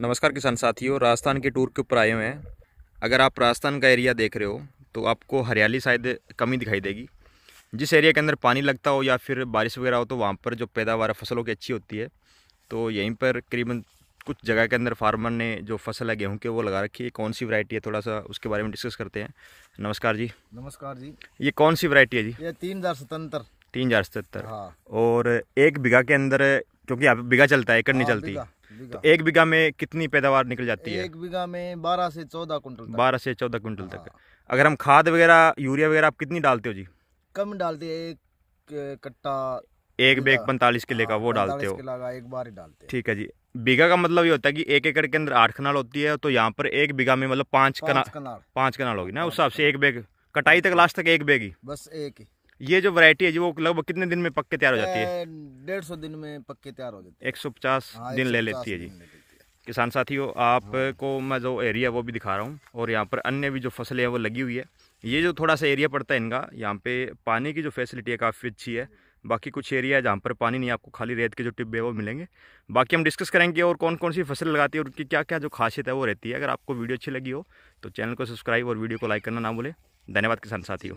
नमस्कार किसान साथियों राजस्थान के टूर के ऊपर आए हुए हैं अगर आप राजस्थान का एरिया देख रहे हो तो आपको हरियाली शायद कमी दिखाई देगी जिस एरिया के अंदर पानी लगता हो या फिर बारिश वगैरह हो तो वहाँ पर जो पैदावार फसलों की अच्छी होती है तो यहीं पर करीबन कुछ जगह के अंदर फार्मर ने जो फसल है गेहूँ के वो लगा रखी है कौन सी वरायटी है थोड़ा सा उसके बारे में डिस्कस करते हैं नमस्कार जी नमस्कार जी ये कौन सी वरायटी है जी ये तीन हज़ार सतहत्तर तीन हज़ार सतहत्तर हाँ। और एक बीघा के अंदर क्योंकि यहाँ बीघा चलता है एकड़ नहीं हाँ, चलती तो एक बीघा में कितनी पैदावार निकल जाती है एक बीघा में बारह से चौदह कुंटल बारह से चौदह कुंटल तक हाँ। अगर हम खाद वगैरह यूरिया वगैरह आप कितनी डालते हो जी कम डालते हैं एक कट्टा एक बैग पैंतालीस किले का हाँ, वो डालते हो एक बार ही डालते ठीक है जी बीघा का मतलब ये होता है कि एक एकड़ के अंदर आठ कनाल होती है तो यहाँ पर एक बीघा में मतलब पाँच कनाल पाँच कनाल होगी ना उस हिसाब से एक बैग कटाई तक लास्ट तक एक बैग ही बस एक ही ये जो वैरायटी है जी वो लगभग कितने दिन में पक्के तैयार हो जाती है डेढ़ सौ दिन में पक्के तैयार हो जाती है एक सौ पचास हाँ, दिन ले लेती है जी किसान साथियों आपको हाँ। मैं जो एरिया वो भी दिखा रहा हूँ और यहाँ पर अन्य भी जो फसलें हैं वो लगी हुई है ये जो थोड़ा सा एरिया पड़ता है इनका यहाँ पे पानी की जो फैसिलिटी है काफ़ी अच्छी है बाकी कुछ एरिया है जहाँ पर पानी नहीं आपको खाली रेत के जो टिब्बे वो मिलेंगे बाकी हम डिस्कस करेंगे और कौन कौन सी फसल लगाती है और उनकी क्या क्या जो खासियत है वो रहती है अगर आपको वीडियो अच्छी लगी हो तो चैनल को सब्सक्राइब और वीडियो को लाइक करना ना भूलें धन्यवाद किसान साथियों